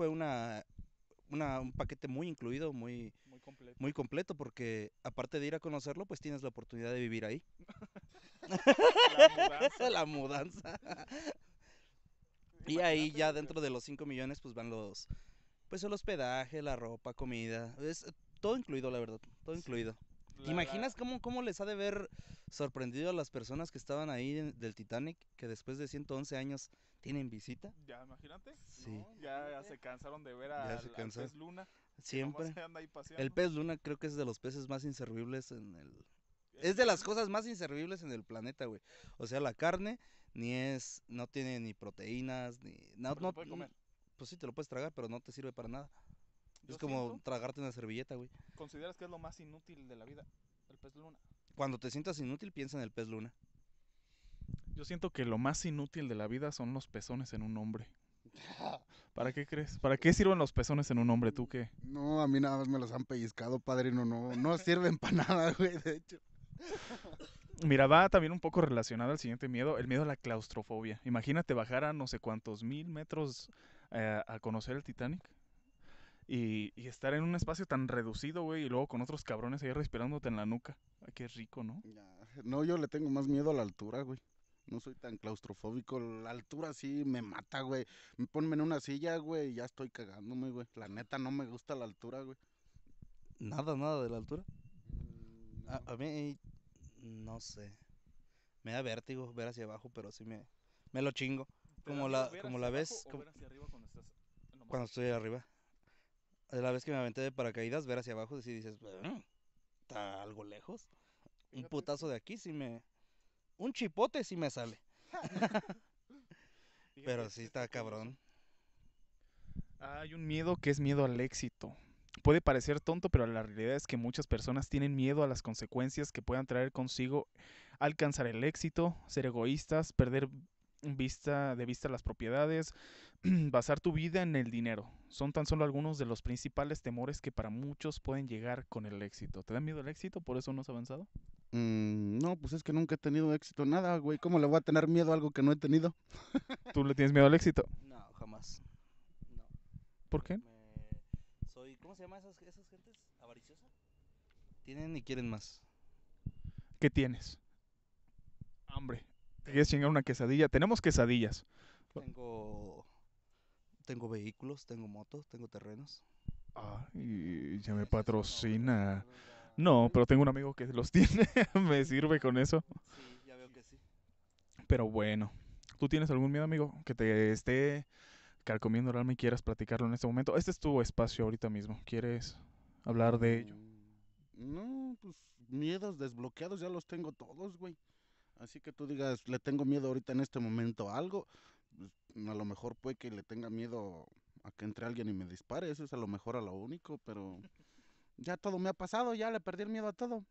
fue una, un paquete muy incluido, muy, muy, completo. porque aparte de ir a conocerlo, pues tienes la oportunidad de vivir ahí. la mudanza. la mudanza. y ahí ya dentro de los 5 millones, pues van los, pues el hospedaje, la ropa, comida, es todo incluido, la verdad, todo incluido. ¿Te imaginas cómo, cómo les ha de ver sorprendido a las personas que estaban ahí del Titanic, que después de 111 años tienen visita. Ya, imagínate. Sí. ya, se cansaron de ver al, pez luna. Siempre. el pez luna creo que es de los peces más inservibles en el... Es de las cosas más inservibles en el planeta, güey. O sea, la carne ni es, no tiene ni proteínas, ni... No, comer. Pues sí, te lo puedes tragar, pero no te sirve para nada. es como tragarte una servilleta, güey. ¿Consideras que es lo más inútil de la vida, el pez luna? Cuando te sientas inútil, piensa en el pez luna. Yo siento que lo más inútil de la vida son los pezones en un hombre. ¿Para qué crees? ¿Para qué sirven los pezones en un hombre? ¿Tú qué? No, a mí nada más me los han pellizcado, padrino. No, no sirven para nada, güey, de hecho. Mira, va también un poco relacionado al siguiente miedo, el miedo a la claustrofobia. Imagínate bajar a no sé cuántos mil metros eh, a conocer el Titanic. Y, y, estar en un espacio tan reducido, güey, y luego con otros cabrones ahí respirándote en la nuca. Ay, qué rico, ¿no? No, yo le tengo más miedo a la altura, güey no soy tan claustrofóbico. La altura sí me mata, güey. Ponme en una silla, güey, y ya estoy cagándome, güey. La neta no me gusta la altura, güey. Nada, nada de la altura. Mm, a, mí, no sé. Me da vértigo ver hacia abajo, pero sí me, me lo chingo. Como la, como la ves. hacia arriba cuando, estás cuando estoy arriba. La vez que me aventé de paracaídas, ver hacia abajo, y dices, mm, está algo lejos. Un putazo de aquí sí me, un chipote sí me sale. Pero sí está cabrón. Hay un miedo que es miedo al éxito. Puede parecer tonto, pero la realidad es que muchas personas tienen miedo a las consecuencias que puedan traer consigo alcanzar el éxito, ser egoístas, perder vista de vista las propiedades, basar tu vida en el dinero. Son tan solo algunos de los principales temores que para muchos pueden llegar con el éxito. ¿Te da miedo el éxito? ¿Por eso no has avanzado? Mm, no, pues es que nunca he tenido éxito nada, güey. ¿Cómo le voy a tener miedo a algo que no he tenido? ¿Tú le tienes miedo al éxito? No, jamás. ¿Por qué? Soy, ¿cómo se llama esas, esas gentes? ¿Avariciosa? Tienen y quieren más. ¿Qué tienes? Hambre. ¿Te quieres chingar una quesadilla? Tenemos quesadillas. Tengo tengo vehículos, tengo motos, tengo terrenos. y ya me patrocina. No, pero tengo un amigo que los tiene. me sirve con eso. Sí, ya veo que sí. Pero bueno, ¿tú tienes algún miedo, amigo? Que te esté carcomiendo el alma y quieras platicarlo en este momento. Este es tu espacio ahorita mismo. ¿Quieres hablar de ello? Mm, no, pues miedos desbloqueados ya los tengo todos, güey. Así que tú digas, le tengo miedo ahorita en este momento a algo. Pues, a lo mejor puede que le tenga miedo a que entre alguien y me dispare, eso es a lo mejor a lo único, pero ya todo me ha pasado, ya le perdí el miedo a todo.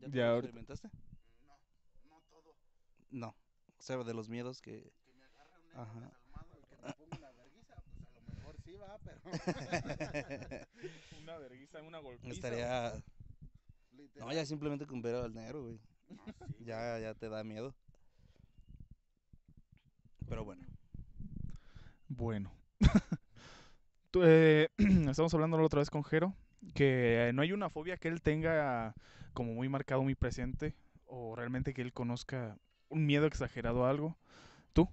¿Ya, te lo experimentaste? No, no todo. No, o sea, de los miedos que... Que me agarre un Ajá. desalmado y que me ponga una vergüenza, pues a lo mejor sí va, pero... una verguiza, una golpiza. Estaría... No, ya simplemente con ver al negro, güey. Ah, ya, ya te da miedo. Pero bueno. Bueno. Eh, estamos hablando otra vez con Jero, que eh, no hay una fobia que él tenga como muy marcado, muy presente, o realmente que él conozca un miedo exagerado a algo. ¿Tú?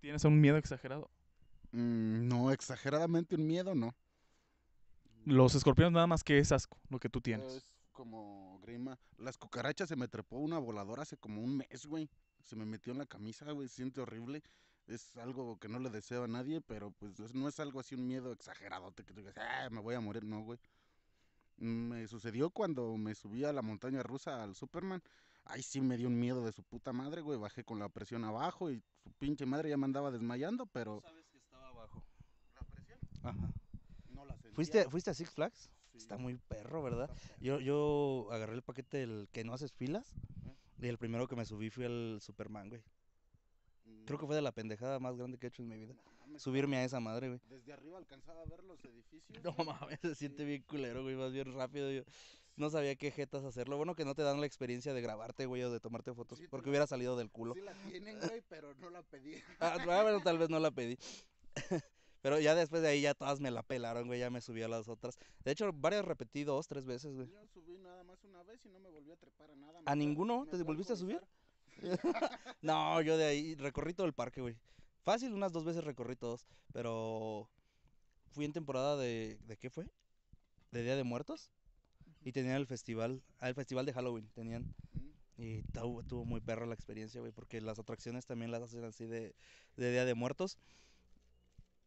¿Tienes un miedo exagerado? Mm, no, exageradamente un miedo, no. Los escorpiones nada más que es asco, lo que tú tienes. Es como grima. Las cucarachas se me trepó una voladora hace como un mes, güey se me metió en la camisa, güey, se siente horrible. Es algo que no le deseo a nadie, pero pues no es algo así un miedo exagerado, que te digas, ah, me voy a morir, no, güey. Me sucedió cuando me subí a la montaña rusa al Superman. Ahí sí me dio un miedo de su puta madre, güey. Bajé con la presión abajo y su pinche madre ya me andaba desmayando, pero... ¿Sabes que estaba abajo? ¿La presión? Ajá. No la ¿Fuiste, ¿Fuiste a Six Flags? Está muy perro, ¿verdad? Yo, yo agarré el paquete del que no haces filas. Y el primero que me subí fue el Superman, güey. Creo que fue de la pendejada más grande que he hecho en mi vida. Subirme a esa madre, güey. Desde arriba alcanzaba a ver los edificios. No mames, se siente bien culero, güey. más bien rápido. no sabía qué jetas hacerlo. bueno que no te dan la experiencia de grabarte, güey, o de tomarte fotos. porque hubiera salido del culo. Sí la tienen, güey, pero no la pedí. ah, bueno, tal vez no la pedí. Pero ya después de ahí ya todas me la pelaron, güey, ya me subí a las otras. De hecho, varias repetí dos, tres veces, güey. Yo subí nada más una vez y no me volví a trepar a nada. ¿A ninguno? ¿Te volviste a subir? no, yo de ahí recorrí todo el parque, güey. Fácil, unas dos veces recorrí todos, pero fui en temporada de... ¿De qué fue? ¿De Día de Muertos? Y tenían el festival, ah, el festival de Halloween, tenían. Y tuvo, muy perro la experiencia, güey, porque las atracciones también las hacen así de, de Día de Muertos.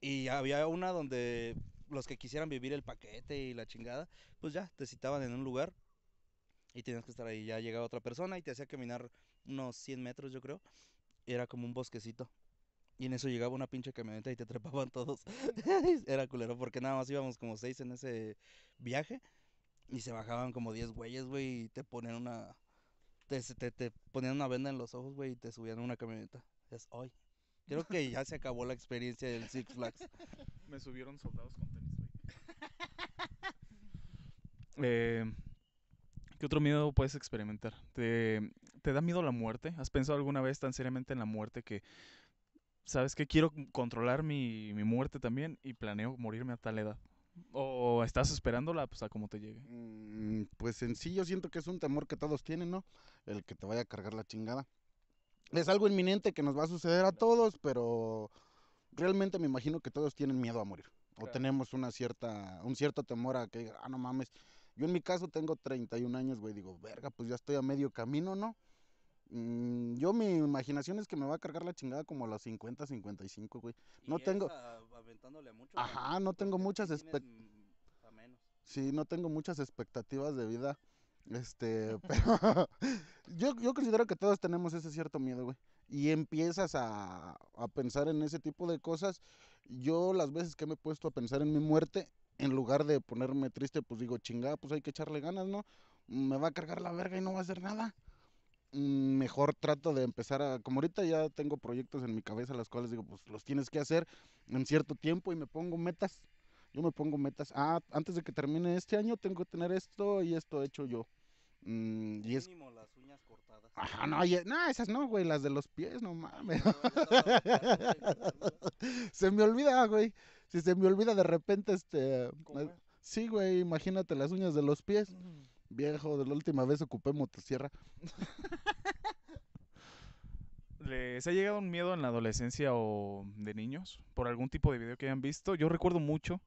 Y había una donde los que quisieran vivir el paquete y la chingada, pues ya, te citaban en un lugar y tenías que estar ahí. Ya llegaba otra persona y te hacía caminar unos 100 metros, yo creo. Y era como un bosquecito. Y en eso llegaba una pinche camioneta y te trepaban todos. era culero porque nada más íbamos como seis en ese viaje. Y se bajaban como 10 güeyes, güey, y te ponían una... Te, te ponían una venda en los ojos, güey, y te subían a una camioneta. Es hoy. Creo que ya se acabó la experiencia del Six Flags. Me subieron soldados con tenis, eh, ¿Qué otro miedo puedes experimentar? ¿Te, da miedo la muerte? ¿Has pensado alguna vez tan seriamente en la muerte que ¿sabes que Quiero controlar mi, mi, muerte también y planeo morirme a tal edad. ¿O estás esperándola pues, a como te llegue? Mm, pues en sí yo siento que es un temor que todos tienen, ¿no? El que te vaya a cargar la chingada es algo inminente que nos va a suceder a todos, pero realmente me imagino que todos tienen miedo a morir. O tenemos una cierta, un cierto temor a que ah, no mames. Yo en mi caso tengo 31 años, güey, digo, verga, pues ya estoy a medio camino, ¿no? Mm, yo mi imaginación es que me va a cargar la chingada como a los 50, 55, güey. No tengo... aventándole Ajá, no tengo muchas expectativas. Sí, no tengo muchas expectativas de vida. Este, pero, yo, yo considero que todos tenemos ese cierto miedo, güey. Y empiezas a, a pensar en ese tipo de cosas. Yo las veces que me he puesto a pensar en mi muerte, en lugar de ponerme triste, pues digo, chingada, pues hay que echarle ganas, ¿no? Me va a cargar la verga y no va a hacer nada. Mm, mejor trato de empezar a, como ahorita ya tengo proyectos en mi cabeza, las cuales digo, pues los tienes que hacer en cierto tiempo y me pongo metas. Yo me pongo metas. Ah, antes de que termine este año tengo que tener esto y esto hecho yo. Mm, y es Ajá, no, esas no, güey, las de los pies, no mames. se me olvida, güey. Si se me olvida de repente, este. Sí, güey, imagínate las uñas de los pies. Viejo, de la última vez ocupé motosierra. ¿Les ha llegado un miedo en la adolescencia o de niños por algún tipo de video que hayan visto? Yo recuerdo mucho,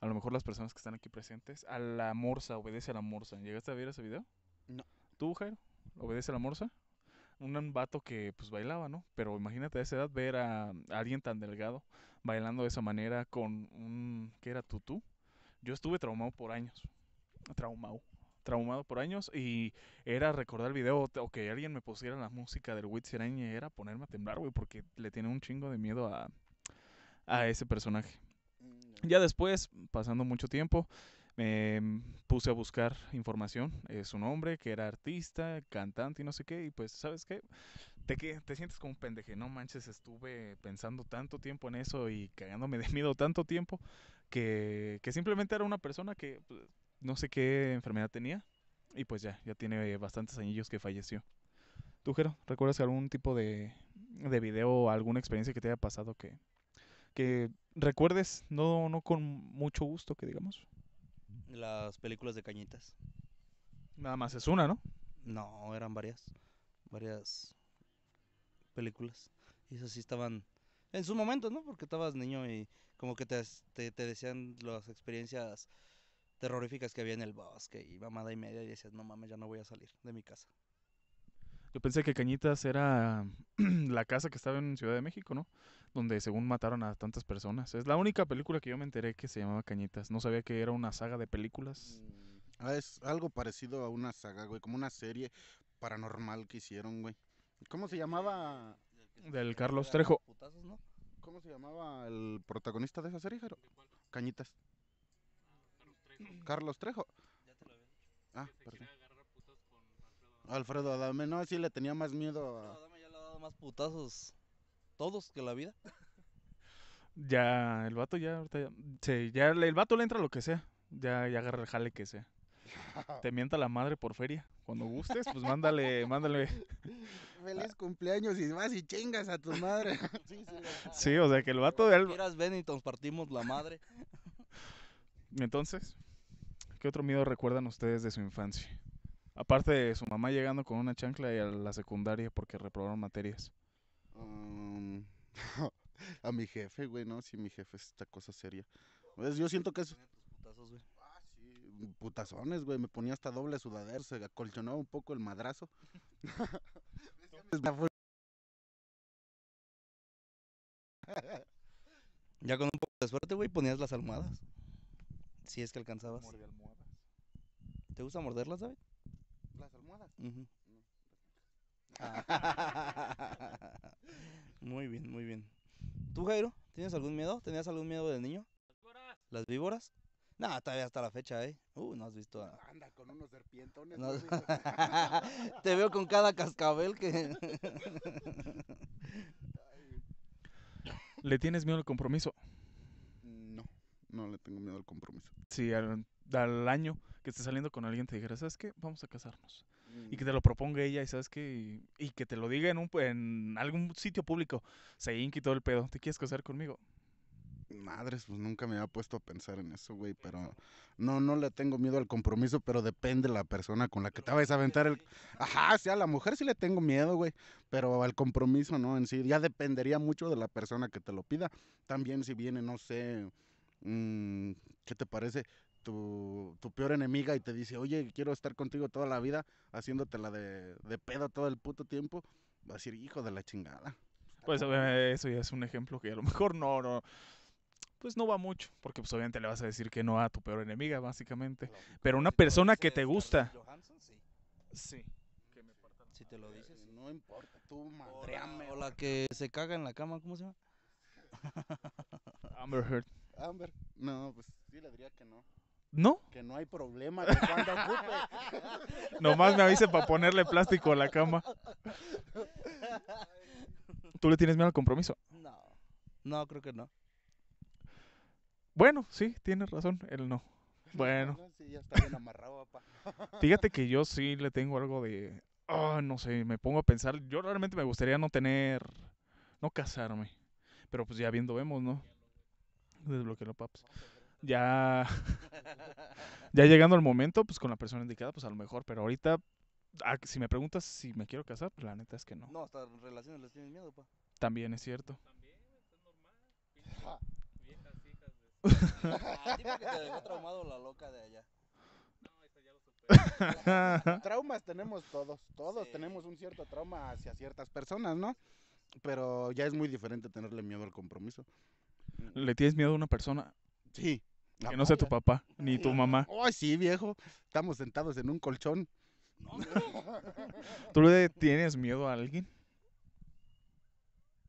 a lo mejor las personas que están aquí presentes, a la morsa, obedece a la morsa. ¿Llegaste a ver ese video? No. ¿Tú, Jairo? obedece la morsa. Un vato que pues bailaba, ¿no? Pero imagínate a esa edad ver a, alguien tan delgado bailando de esa manera con un... ¿Qué era? Tutú. Yo estuve traumado por años. Traumado traumado por años y era recordar el video o que alguien me pusiera la música del Witcher y era ponerme a temblar, güey, porque le tiene un chingo de miedo a, a ese personaje. Mm, ya después, pasando mucho tiempo, me puse a buscar información, eh, su nombre, que era artista, cantante y no sé qué, y pues, ¿sabes qué? Te, que, te sientes como un pendeje, no manches, estuve pensando tanto tiempo en eso y cagándome de miedo tanto tiempo que, simplemente era una persona que pues, no sé qué enfermedad tenía y pues ya, ya tiene bastantes anillos que falleció. ¿Tú, Jero, recuerdas algún tipo de, de video o alguna experiencia que te haya pasado que, que recuerdes, no, no con mucho gusto, que digamos? Las películas de Cañitas. Nada más es una, ¿no? No, eran varias. Varias películas. Y esas sí estaban en su momento, ¿no? Porque estabas niño y como que te, te, decían las experiencias terroríficas que había en el bosque y mamada y media y decías, no mames, ya no voy a salir de mi casa. Yo pensé que Cañitas era la casa que estaba en Ciudad de México, ¿no? Donde según mataron a tantas personas. Es la única película que yo me enteré que se llamaba Cañitas. No sabía que era una saga de películas. Mm, ah, es algo parecido a una saga, güey. Como una serie paranormal que hicieron, güey. ¿Cómo se llamaba? Del Carlos Trejo. ¿Cómo se llamaba el protagonista de esa serie, Jaro? Cañitas. Ah, Carlos Trejo. Carlos Trejo. Ah, perdón. Alfredo Adame, no, si le tenía más miedo a... Adame ya le ha dado más putazos todos que la vida. Ya, el vato ya, ahorita sí, ya, el vato le entra lo que sea, ya, ya agarra el jale que sea. Te mienta la madre por feria. Cuando gustes, pues mándale, mándale. Feliz cumpleaños y vas y chingas a tu madre. Sí, o sea que el vato de Quieras nos partimos la madre. Entonces, ¿qué otro miedo recuerdan ustedes de su infancia? Aparte de su mamá llegando con una chancla y a la secundaria porque reprobaron materias. Um, a mi jefe, güey, no, si mi jefe es esta cosa seria. Pues yo siento que es... Ah, sí, putazones, güey, me ponía hasta doble sudadero, se acolchonaba un poco el madrazo. ya con un poco de suerte, güey, ponías las almohadas. Si es que alcanzabas. ¿Te gusta morderlas, David? las almohadas. muy bien, muy bien. ¿Tú, Jairo, tienes algún miedo? ¿Tenías algún miedo del niño? Las víboras. ¿Las víboras? No, todavía hasta la fecha, ¿eh? Uh, no has visto. con unos serpientones. Te veo con cada cascabel que. ¿Le tienes miedo al compromiso? No, no le tengo miedo al compromiso. Sí, al año que estés saliendo con alguien te dijera, ¿sabes qué? Vamos a casarnos. Y que mm. te lo proponga ella y ¿sabes qué? Y, que te lo diga en, un, en algún sitio público. Se y todo el pedo. ¿Te quieres casar conmigo? Madres, pues nunca me había puesto a pensar en eso, güey, pero no, no le tengo miedo al compromiso, pero depende la persona con la que te vayas a aventar el... Ajá, sí, a la mujer sí le tengo miedo, güey, pero al compromiso, ¿no? En sí, ya dependería mucho de la persona que te lo pida. También si viene, no sé, mm, ¿qué te parece? tu, peor enemiga y te dice, oye, quiero estar contigo toda la vida, haciéndotela de, de pedo todo el puto tiempo, va a decir, hijo de la chingada. Pues eso ya es un ejemplo que a lo mejor no, no, pues no va mucho, porque pues, obviamente le vas a decir que no a tu peor enemiga, básicamente. Pero una este persona que te ¿eh? gusta. sí. si te lo dices, eh. no importa, tú madreame. O la que se caga en la cama, ¿cómo se llama? Amber Heard. Amber. No, pues sí le diría que no. No. Que no hay problema, cuando Nomás me avise para ponerle plástico a la cama. ¿Tú le tienes miedo al compromiso? No. No, creo que no. Bueno, sí, tienes razón, él no. Bueno. está amarrado, Fíjate que yo sí le tengo algo de. Ah, no sé, me pongo a pensar. Yo realmente me gustaría no tener. No casarme. Pero pues ya viendo vemos, ¿no? Desbloquearlo, paps ya, ya llegando al momento, pues con la persona indicada, pues a lo mejor, pero ahorita, ah, si me preguntas si me quiero casar, pues la neta es que no. No, hasta relaciones les tienes miedo, pa. También es cierto. También, ah, es normal. Viejas hijas te traumado la loca de allá. Traumas tenemos todos, todos tenemos un cierto trauma hacia ciertas personas, ¿no? Pero ya es muy diferente tenerle miedo al compromiso. ¿Le tienes miedo a una persona? Sí que no sea tu papá ni tu mamá. Ay, sí, viejo. Estamos sentados en un colchón. ¿Tú le tienes miedo a alguien?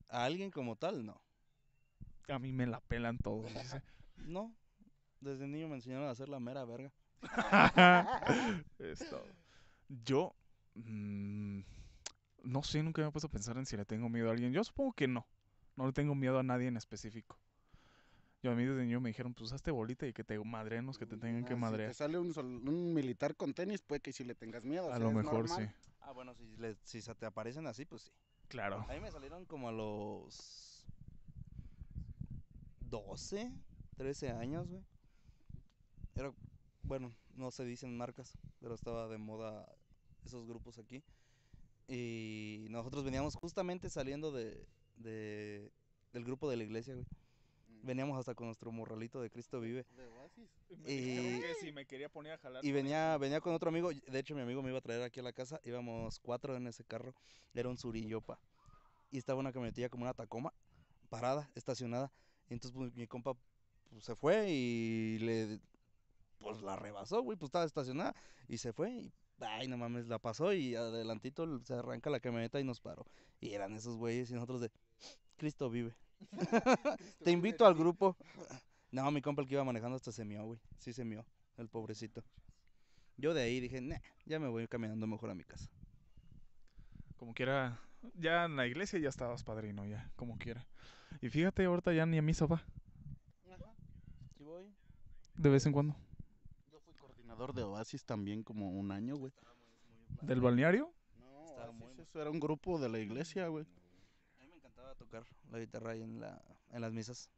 A alguien como tal, no. A mí me la pelan todos. No, desde niño me enseñaron a hacer la mera verga. Yo mm, no sé, nunca me he puesto a pensar en si le tengo miedo a alguien. Yo supongo que no. No le tengo miedo a nadie en específico a mí desde niño me dijeron, pues hazte bolita y que te madrenos, que te tengan que ah, madrear. Si sale un, militar con tenis, puede que si le tengas miedo. A lo mejor sí. Ah, bueno, si, se te aparecen así, pues sí. Claro. A mí me salieron como a los 12, 13 años, güey. Era, bueno, no se dicen marcas, pero estaba de moda esos grupos aquí. Y nosotros veníamos justamente saliendo de, de del grupo de la iglesia, güey. Veníamos hasta con nuestro morralito de Cristo Vive. Y, venía, venía con otro amigo. De hecho, mi amigo me iba a traer aquí a la casa. Íbamos cuatro en ese carro. Era un Surillopa. Y estaba una camionetilla como una Tacoma, parada, estacionada. Y entonces, pues, mi compa pues, se fue y le. Pues la rebasó, güey. Pues estaba estacionada. Y se fue. Y ay, no mames, la pasó y adelantito se arranca la camioneta y nos paró. Y eran esos güeyes y nosotros de, Cristo vive. Te invito al grupo. No, mi compa el que iba manejando hasta se mió, güey. Sí se mió, el pobrecito. Yo de ahí dije, nah, ya me voy caminando mejor a mi casa. Como quiera, ya en la iglesia ya estabas padrino, ya, como quiera. Y fíjate, ahorita ya ni a misa va. De vez en cuando. Yo fui coordinador de Oasis también como un año, güey. ¿Del balneario? No, eso era un grupo de la iglesia, güey tocar la guitarra ahí en, la, en las misas.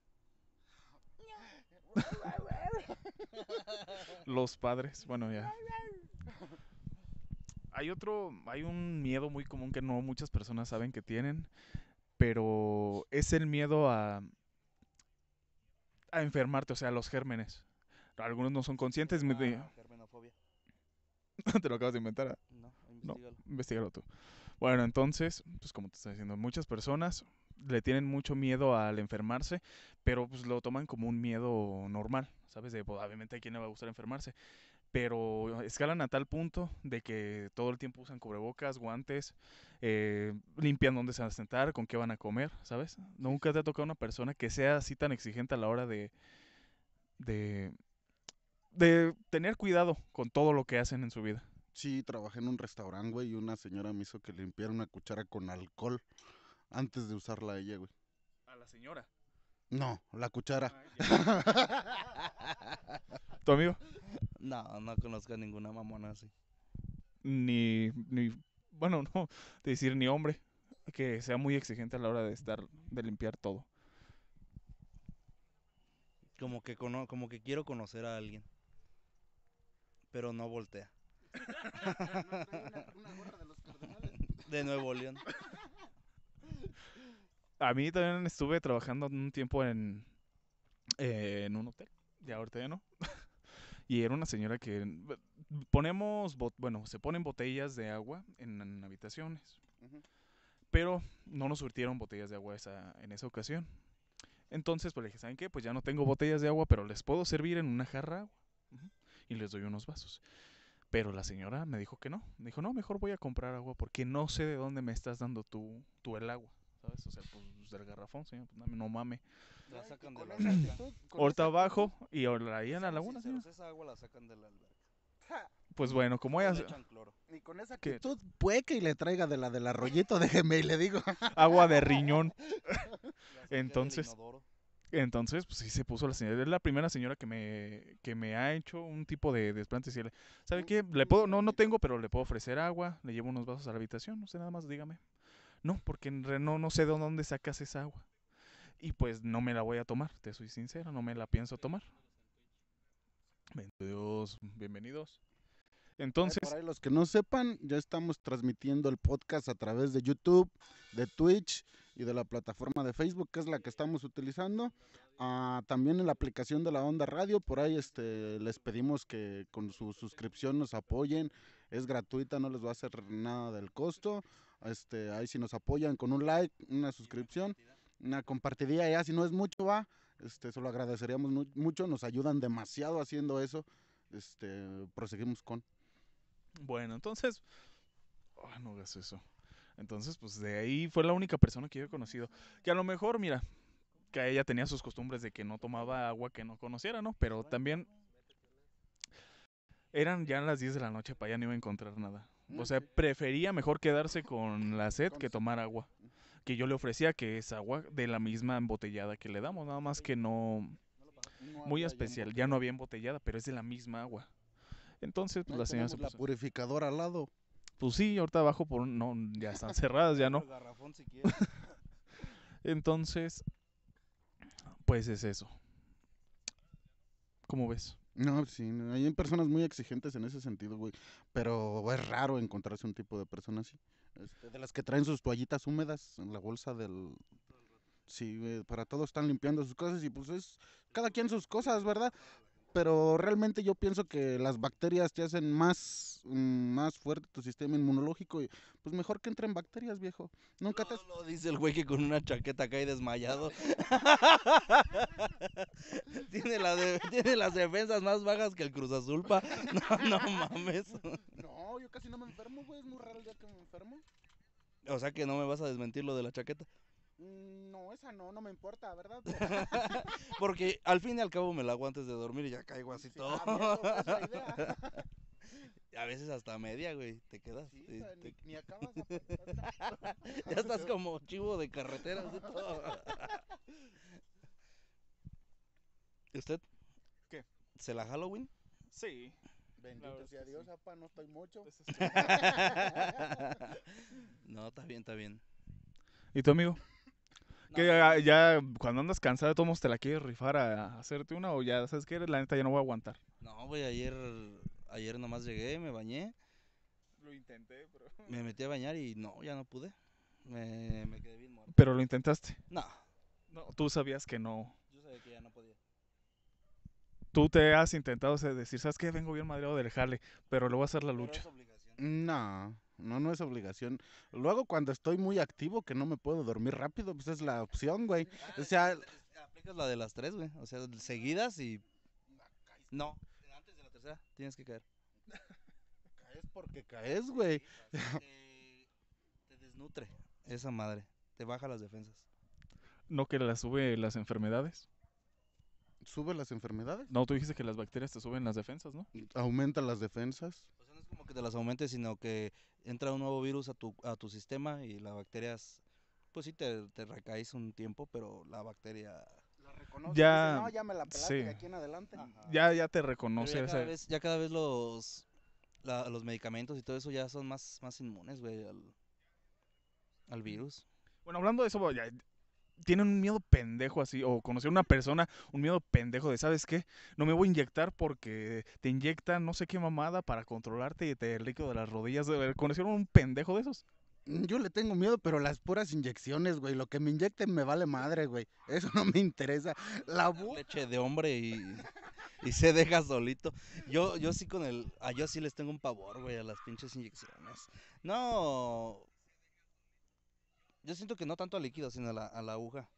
Los padres, bueno, ya. Hay otro, hay un miedo muy común que no muchas personas saben que tienen, pero es el miedo a, a enfermarte, o sea, a los gérmenes. Algunos no son conscientes. Ah, te lo acabas de inventar. ¿ah? No, investigalo. no, tú. Bueno, entonces, pues como te está diciendo, muchas personas le tienen mucho miedo al enfermarse, pero pues lo toman como un miedo normal, ¿sabes? De, pues, obviamente a quién le va a gustar enfermarse, pero eh, escalan a tal punto de que todo el tiempo usan cubrebocas, guantes, eh, limpian dónde se van a sentar, con qué van a comer, ¿sabes? Nunca te ha tocado una persona que sea así tan exigente a la hora de, de, tener cuidado con todo lo que hacen en su vida. Sí, trabajé en un restaurante, güey, y una señora me hizo que limpiara una cuchara con alcohol antes de usarla a ella, güey. A la señora. No, la cuchara. ¿Tu amigo? No, no conozco a ninguna mamona así. Ni, bueno, no, decir ni hombre, que sea muy exigente a la hora de estar, de limpiar todo. Como que, cono, como que quiero conocer a alguien, pero no voltea. de Nuevo León. A mí también estuve trabajando un tiempo en, eh, en un hotel, ya ahorita ya no. y era una señora que ponemos, bueno, se ponen botellas de agua en, habitaciones. Pero no nos surtieron botellas de agua esa, en esa ocasión. Entonces, pues le dije, ¿saben qué? Pues ya no tengo botellas de agua, pero les puedo servir en una jarra Y les doy unos vasos. Pero la señora me dijo que no. Me dijo, no, mejor voy a comprar agua porque no sé de dónde me estás dando tú, tú el agua. ¿Sabes? O sea, pues del garrafón, señor. Pues, no, mames. La sacan de la alberca. Horta abajo y ahí en la laguna, señor. Pues, esa agua la sacan de la alberca. Pues bueno, como ella... Y con esa actitud puede que le traiga de la del arroyito de y le digo. Agua de riñón. Entonces... Entonces, pues sí se puso la señora. Es la primera señora que me, que me ha hecho un tipo de desplante. Y ¿sabe qué? Le puedo, no, no tengo, pero le puedo ofrecer agua. Le llevo unos vasos a la habitación. No sé, nada más dígame. No, porque no, no sé de dónde sacas esa agua. Y pues no me la voy a tomar, te soy sincero, no me la pienso tomar. Dios, bienvenidos. Entonces, Para los que no sepan, ya estamos transmitiendo el podcast a través de YouTube, de Twitch y de la plataforma de Facebook, que es la que estamos utilizando. Ah, también en la aplicación de la Onda Radio, por ahí este, les pedimos que con su suscripción nos apoyen. Es gratuita, no les va a hacer nada del costo. Este, ahí si nos apoyan con un like, una suscripción, una compartidilla ya, si no es mucho, va. Este, se lo agradeceríamos mucho, nos ayudan demasiado haciendo eso. Este, proseguimos con... Bueno, entonces, ah, no hagas eso. Entonces, pues de ahí fue la única persona que yo he conocido. Que a lo mejor, mira, que ella tenía sus costumbres de que no tomaba agua que no conociera, ¿no? Pero también eran ya las 10 de la noche, para allá no iba a encontrar nada. O sea, prefería mejor quedarse con la sed que tomar agua. Que yo le ofrecía que es agua de la misma embotellada que le damos, nada más que no... Muy especial, ya no había embotellada, pero es de la misma agua. Entonces, pues, la señora se puso... La purificadora al lado. Pues sí, ahorita abajo por no, ya están cerradas, ya no. Garrafón, si Entonces, pues es eso. ¿Cómo ves? No, sí, hay personas muy exigentes en ese sentido, güey. Pero es raro encontrarse un tipo de persona así. Este, de las que traen sus toallitas húmedas en la bolsa del... Sí, eh, para todos están limpiando sus cosas y pues es cada quien sus cosas, ¿verdad? pero realmente yo pienso que las bacterias te hacen más, mm, más fuerte tu sistema inmunológico y pues mejor que entren bacterias, viejo. Nunca te... lo dice el güey que con una chaqueta cae desmayado. tiene, las defensas más bajas que el Cruz Azulpa, No, no mames. no, yo casi no me enfermo, güey. Es muy raro el día que me enfermo. O sea que no me vas a desmentir lo de la chaqueta. Mm, no, esa no, no me importa, ¿verdad? Porque al fin y al cabo me la aguantes de dormir y ya caigo así todo. Ah, pues, a veces hasta media, güey, te quedas. ya estás como chivo de carretera, y todo. ¿Usted? ¿Qué? ¿Se la Halloween? Sí. Bendito sea Dios, apa, no estoy mucho. no, está bien, está bien. ¿Y tu amigo? Que ya, cuando andas cansado de tomos, te la quieres rifar a, hacerte una o ya sabes que la neta ya no voy a aguantar. No, güey, ayer, ayer nomás llegué, me bañé. Lo intenté, pero. Me metí a bañar y no, ya no pude. Me, quedé bien muerto. ¿Pero lo intentaste? No. No, tú sabías que no. Yo sabía que ya no podía. Tú te has intentado decir, ¿sabes qué? Vengo bien madreado de dejarle, pero le voy a hacer la lucha. No. No, no es obligación. Luego cuando estoy muy activo, que no me puedo dormir rápido, pues es la opción, güey. Ah, o sea... Aplicas la de las tres, güey. O sea, seguidas y... No, antes de la tercera tienes que caer. Caes porque caes, güey. Te, desnutre esa madre. Te baja las defensas. ¿No que la sube las enfermedades? ¿Sube las enfermedades? No, tú dijiste que las bacterias te suben las defensas, ¿no? Aumenta las defensas como que te las aumente, sino que entra un nuevo virus a tu, a tu sistema y las bacterias, pues sí, te, te recaes un tiempo, pero la bacteria... La reconoce. Ya, ya me la aquí en adelante. Ya, ya te reconoce. Ya, cada vez, los, los medicamentos y todo eso ya son más, más inmunes, güey, al, al virus. Bueno, hablando de eso, ya, tienen un miedo pendejo así, o conocer a una persona, un miedo pendejo de, ¿sabes qué? No me voy a inyectar porque te inyectan no sé qué mamada para controlarte y te el de las rodillas. ¿Conocieron un pendejo de esos? Mm, yo le tengo miedo, pero las puras inyecciones, güey. Lo que me inyecten me vale madre, güey. Eso no me interesa. La leche de hombre y, y se deja solito. Yo, yo sí con el. A ah, yo sí les tengo un pavor, güey, a las pinches inyecciones. No, yo siento que no tanto al líquido, sino a la, aguja.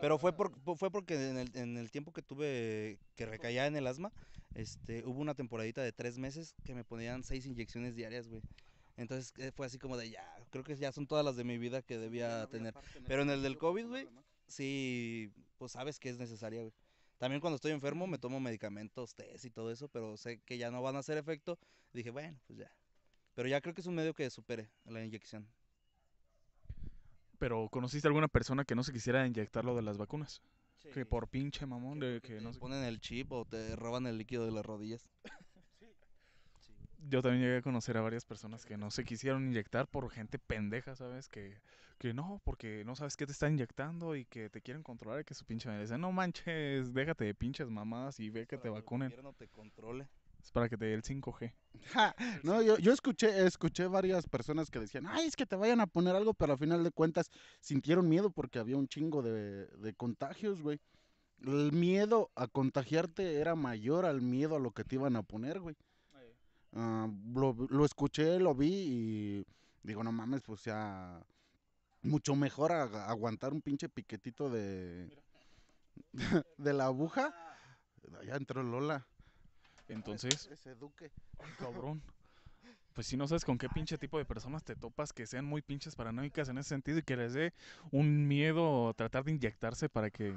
Pero fue, fue porque en el, tiempo que tuve, que recaía en el asma, este, hubo una temporadita de tres meses que me ponían seis inyecciones diarias, güey. Entonces eh, fue así como de ya, creo que ya son todas las de mi vida que debía tener. Pero en el del COVID, pues, güey, sí, pues sabes que es necesaria, güey. También cuando estoy enfermo me tomo medicamentos, test y todo eso, pero sé que ya no van a hacer efecto. Dije, bueno, pues ya. Pero ya creo que es un medio que supere la inyección pero ¿conociste alguna persona que no se quisiera inyectar lo de las vacunas? Que por pinche mamón que, de que, no se... ponen el chip o te roban el líquido de las rodillas. sí. Yo también llegué a conocer a varias personas que no se quisieron inyectar por gente pendeja, ¿sabes? Que, que no, porque no sabes qué te están inyectando y que te quieren controlar y que su pinche madre dice, no manches, déjate de pinches mamadas y ve que te vacunen. Que el gobierno te controle. Es para que te dé el 5G. no, yo, yo, escuché, escuché varias personas que decían, ay, es que te vayan a poner algo, pero al final de cuentas sintieron miedo porque había un chingo de, contagios, güey. El miedo a contagiarte era mayor al miedo a lo que te iban a poner, güey. Ah, lo, escuché, lo vi y digo, no mames, pues ya mucho mejor aguantar un pinche piquetito de, de la aguja. Ah. Ya entró Lola. Entonces, ese cabrón. Pues si no sabes con qué pinche tipo de personas te topas que sean muy pinches paranoicas en ese sentido y que les dé un miedo tratar de inyectarse para que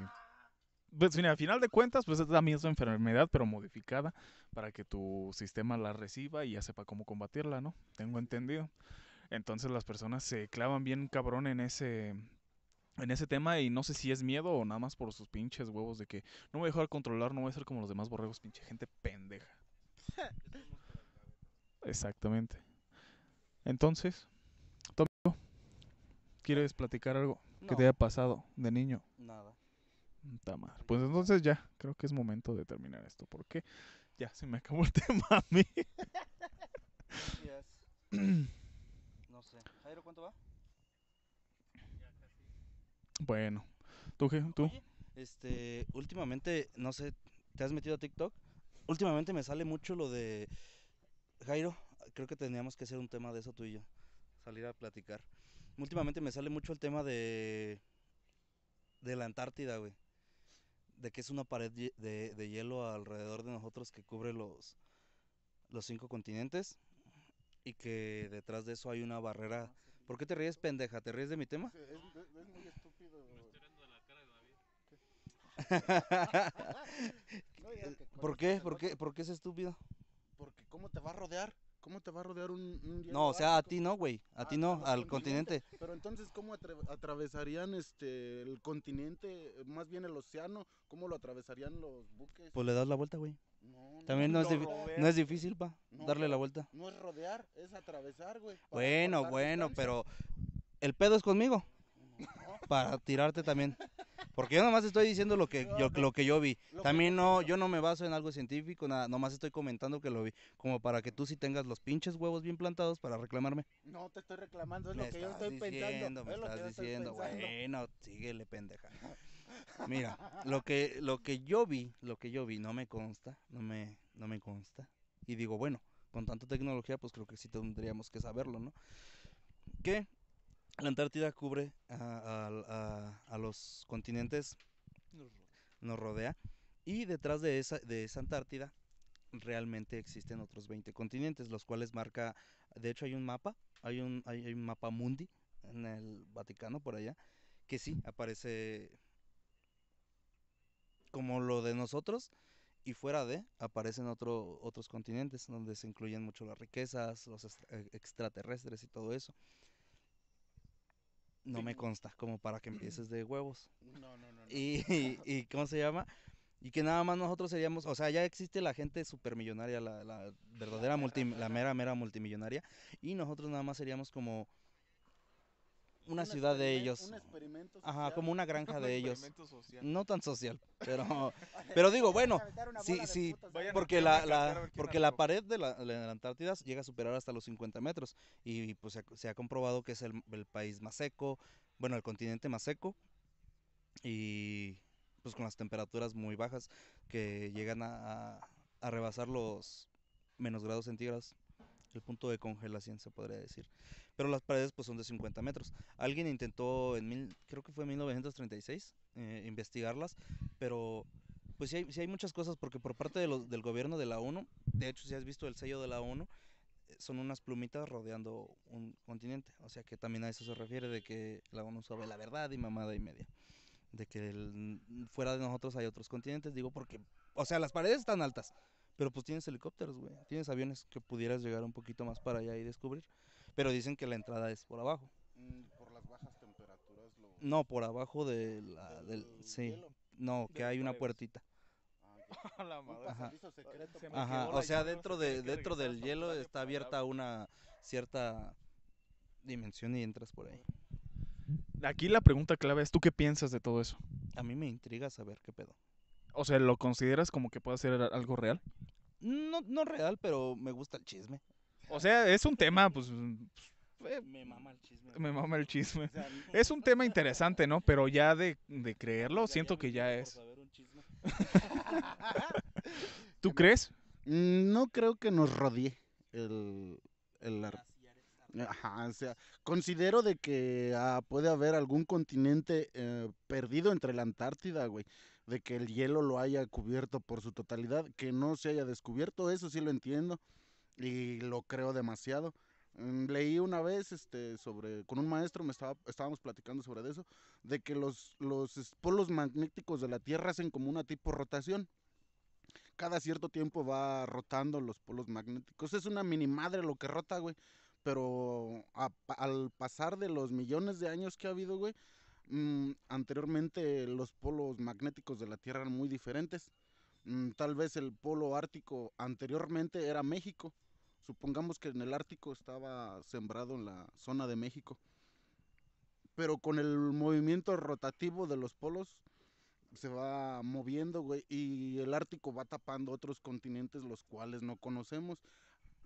pues al final de cuentas, pues es la misma enfermedad, pero modificada, para que tu sistema la reciba y ya sepa cómo combatirla, ¿no? Tengo entendido. Entonces las personas se clavan bien cabrón en ese, en ese tema y no sé si es miedo o nada más por sus pinches huevos de que no me voy a dejar controlar, no voy a ser como los demás borregos, pinche gente pendeja. Exactamente. Entonces, Tommy, ¿quieres platicar algo que te haya pasado de niño? Nada. Pues entonces ya, creo que es momento de terminar esto, porque ya se me acabó el tema a mí. no sé. Jairo, ¿cuánto va? Bueno, ¿tú qué? ¿Tú? este, últimamente, no sé, ¿te has metido a TikTok? Últimamente me sale mucho lo de Jairo, creo que teníamos que hacer un tema de eso tú y yo, salir a platicar. Últimamente me sale mucho el tema de de la Antártida, güey. De que es una pared de, hielo alrededor de nosotros que cubre los, los cinco continentes y que detrás de eso hay una barrera. ¿Por qué te ríes, pendeja? ¿Te ríes de mi tema? ¿Por qué? ¿Por qué? es estúpido? Porque ¿cómo te va a rodear? ¿Cómo te va a rodear un, No, o sea, a ti no, güey. A ti ah, no, al continente. Pero entonces, ¿cómo atravesarían este el continente, más bien el océano? ¿Cómo lo atravesarían los buques? Pues le das la vuelta, güey. También no es, difícil, pa, darle la vuelta. no es rodear, es atravesar, güey. Bueno, bueno, pero el pedo es conmigo. para tirarte también. Porque yo nomás estoy diciendo lo que yo, lo que yo vi. También no, yo no me baso en algo científico, nada, nomás estoy comentando que lo vi. Como para que tú sí tengas los pinches huevos bien plantados para reclamarme. No te estoy reclamando, es lo que yo estoy pensando. Me estás diciendo, bueno, síguele pendeja. Mira, lo que, lo que yo vi, lo que yo vi, no me consta, no me, no me consta. Y digo, bueno, con tanta tecnología, pues creo que sí tendríamos que saberlo, ¿no? Que la Antártida cubre a, los continentes nos rodea y detrás de esa, de Antártida realmente existen otros 20 continentes, los cuales marca, de hecho hay un mapa, hay un, mapa mundi en el Vaticano por allá, que sí, aparece como lo de nosotros y fuera de aparecen otro, otros continentes donde se incluyen mucho las riquezas, los eh, extraterrestres y todo eso no me consta, como para que empieces de huevos. No, no, no. Y, ¿cómo se llama? Y que nada más nosotros seríamos, o sea, ya existe la gente supermillonaria, la, la verdadera, la mera, mera multimillonaria, y nosotros nada más seríamos como una ciudad de ellos. como una granja de ellos. No tan social, pero pero digo, bueno, sí, sí, porque la, la porque la pared de la, Antártida llega a superar hasta los 50 metros y pues se ha, comprobado que es el, país más seco, bueno, el continente más seco y pues con las temperaturas muy bajas que llegan a rebasar los menos grados centígrados, el punto de congelación se podría decir pero las paredes pues son de 50 metros. Alguien intentó en creo que fue en 1936 eh, investigarlas, pero pues sí hay, muchas cosas porque por parte del gobierno de la ONU, de hecho si has visto el sello de la ONU, eh, son unas plumitas rodeando un continente, o sea que también a eso se refiere de que la ONU sabe la verdad y mamada y media, de que fuera de nosotros hay otros continentes, digo porque, o sea, las paredes están altas, pero pues tienes helicópteros, güey. Tienes aviones que pudieras llegar un poquito más para allá y descubrir pero dicen que la entrada es por abajo. Mm, por las bajas temperaturas. No, por abajo de del, sí. Hielo. No, que hay una puertita. O sea, dentro de dentro del hielo está abierta una cierta dimensión y entras por ahí. Aquí la pregunta clave es, ¿tú qué piensas de todo eso? A mí me intriga saber qué pedo. O sea, ¿lo consideras como que puede ser algo real? No, no real, pero me gusta el chisme. O sea, es un tema, pues... pues eh, me mama el chisme. Me mama el chisme. es un tema interesante, ¿no? Pero ya de, creerlo, siento que ya es. ¿Tú crees? Mm, no creo que nos rodee el, el eh, Ajá, o sea, considero de que ah, puede haber algún continente eh, perdido entre la Antártida, güey. De que el hielo lo haya cubierto por su totalidad, que no se haya descubierto, eso sí lo entiendo y lo creo demasiado. Mm, leí una vez este, sobre, con un maestro, me estaba, estábamos platicando sobre eso, de que los, polos magnéticos de la Tierra hacen como una tipo rotación. Cada cierto tiempo va rotando los polos magnéticos. Es una mini madre lo que rota, güey. Pero al pasar de los millones de años que ha habido, güey, mm, anteriormente los polos magnéticos de la Tierra eran muy diferentes. Mm, tal vez el polo ártico anteriormente era México Supongamos que en el Ártico estaba sembrado en la zona de México. Pero con el movimiento rotativo de los polos se va moviendo, güey, y el Ártico va tapando otros continentes los cuales no conocemos.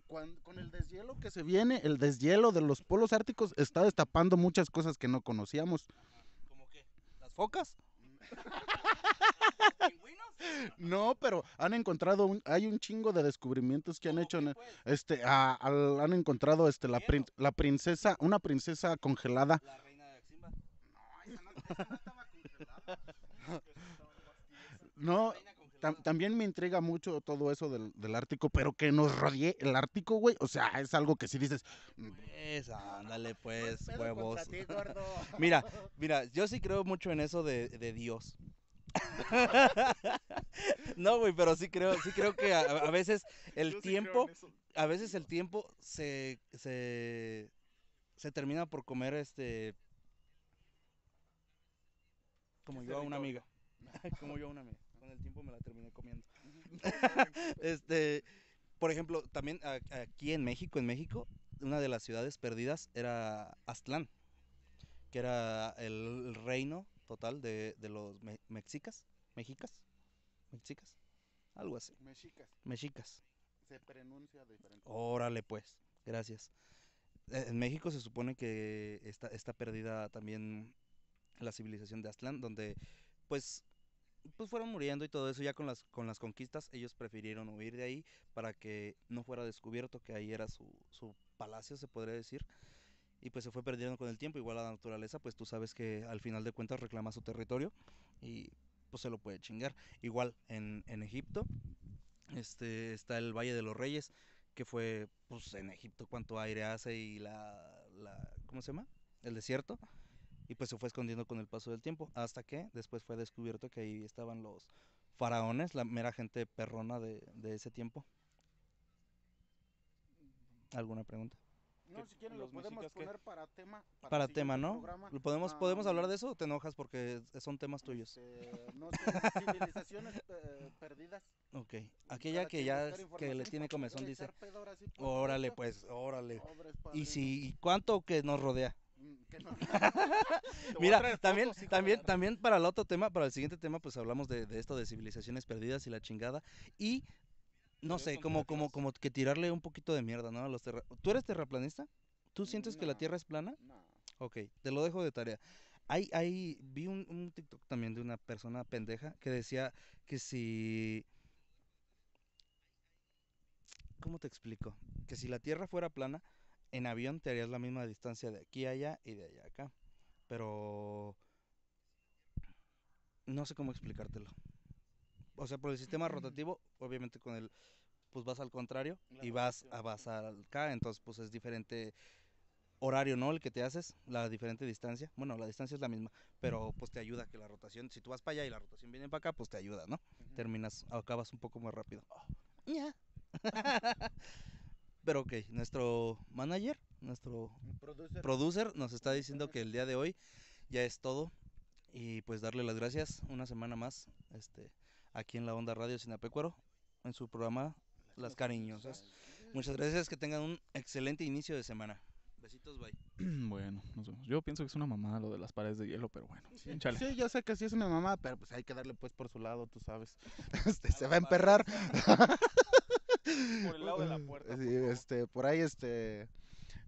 con el deshielo que se viene, el deshielo de los polos árticos está destapando muchas cosas que no conocíamos. ¿Cómo qué? ¿Las focas? no, pero han encontrado un, hay un chingo de descubrimientos que han hecho, este, han encontrado este la, la princesa, una princesa congelada. No, no, estaba congelada. no. también me intriga mucho todo eso del, Ártico, pero que nos rodee el Ártico, güey. O sea, es algo que si dices. Mm, pues, ándale, pues, huevos. mira, mira, yo sí creo mucho en eso de, de Dios. no, güey, pero sí creo, sí creo que a, veces el tiempo, a veces el tiempo se, se, termina por comer este como yo a una amiga. como yo a una amiga. Con el tiempo me la terminé comiendo. este, por ejemplo, también aquí en México, en México, una de las ciudades perdidas era Aztlán, que era el reino total de, los mexicas, mexicas, mexicas, algo así. Mexicas. Mexicas. Se pronuncia diferente. Órale pues, gracias. E, en México se supone que está, está perdida también la civilización de Aztlán, donde pues pues fueron muriendo y todo eso ya con las con las conquistas ellos prefirieron huir de ahí para que no fuera descubierto que ahí era su, su palacio se podría decir y pues se fue perdiendo con el tiempo. Igual a la naturaleza, pues tú sabes que al final de cuentas reclama su territorio y pues se lo puede chingar. Igual en, en Egipto este, está el Valle de los Reyes, que fue pues en Egipto cuánto aire hace y la, la ¿cómo se llama? El desierto. Y pues se fue escondiendo con el paso del tiempo, hasta que después fue descubierto que ahí estaban los faraones, la mera gente perrona de, de ese tiempo. ¿Alguna pregunta? No, si quieren lo podemos poner para tema. Para, tema, ¿no? ¿Lo podemos, ah, ¿Podemos hablar de eso o te enojas porque son temas tuyos? Este, no civilizaciones eh, perdidas. Ok, aquella que ya que le tiene comezón dice, órale pues, órale. y si, cuánto que nos rodea? Mm, Mira, también, también, también para el otro tema, para el siguiente tema, pues hablamos de, de, esto de civilizaciones perdidas y la chingada. Y no sé, como, como, como que tirarle un poquito de mierda, ¿no? A los ¿Tú eres terraplanista? ¿Tú sientes que la Tierra es plana? No. Ok, te lo dejo de tarea. Hay, hay, vi un, un TikTok también de una persona pendeja que decía que si... ¿Cómo te explico? Que si la Tierra fuera plana, en avión te harías la misma distancia de aquí a allá y de allá acá. Pero... No sé cómo explicártelo o sea, por el sistema rotativo, obviamente con el, pues vas al contrario y vas a vas acá, entonces pues es diferente horario, ¿no? El que te haces, la diferente distancia. Bueno, la distancia es la misma, pero pues te ayuda que la rotación, si tú vas para allá y la rotación viene para acá, pues te ayuda, ¿no? Terminas, acabas un poco más rápido. Oh, pero ok, nuestro manager, nuestro producer nos está diciendo que el día de hoy ya es todo y pues darle las gracias una semana más, este aquí en la Onda Radio Sinapecuaro, en su programa Las Cariñosas. Muchas gracias, que tengan un excelente inicio de semana. Besitos, bye. Bueno, nos vemos. Yo pienso que es una mamada lo de las paredes de hielo, pero bueno. Sí, sí yo sé que sí es una mamada, pero pues hay que darle pues por su lado, tú sabes. Este, se va a emperrar. por el lado de la puerta. Sí, por este, por ahí este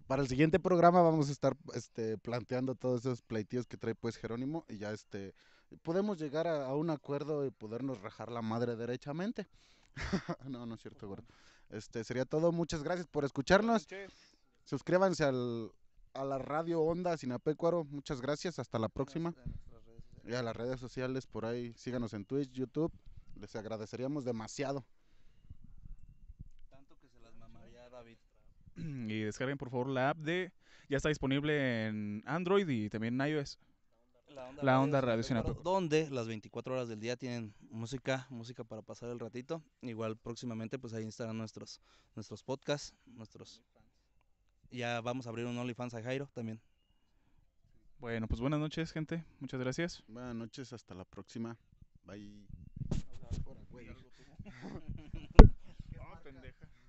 para el siguiente programa vamos a estar este planteando todos esos pleitíos que trae pues Jerónimo y ya este podemos llegar a, un acuerdo y podernos rajar la madre derechamente. no, no es cierto, gordo. Este sería todo. Muchas gracias por escucharnos. Suscríbanse al, a la radio Onda Sinapecuaro. Muchas gracias. Hasta la próxima. Y a las redes sociales por ahí. Síganos en Twitch, YouTube. Les agradeceríamos demasiado. Tanto que se las mamaría David. Y descarguen por favor la app de. Ya está disponible en Android y también en iOS la onda, Donde las 24 horas del día tienen música, música para pasar el ratito. Igual próximamente pues ahí estarán nuestros, nuestros podcasts, nuestros... Ya vamos a abrir un OnlyFans a Jairo también. Bueno, pues buenas noches, gente. Muchas gracias. Buenas noches, hasta la próxima. Bye.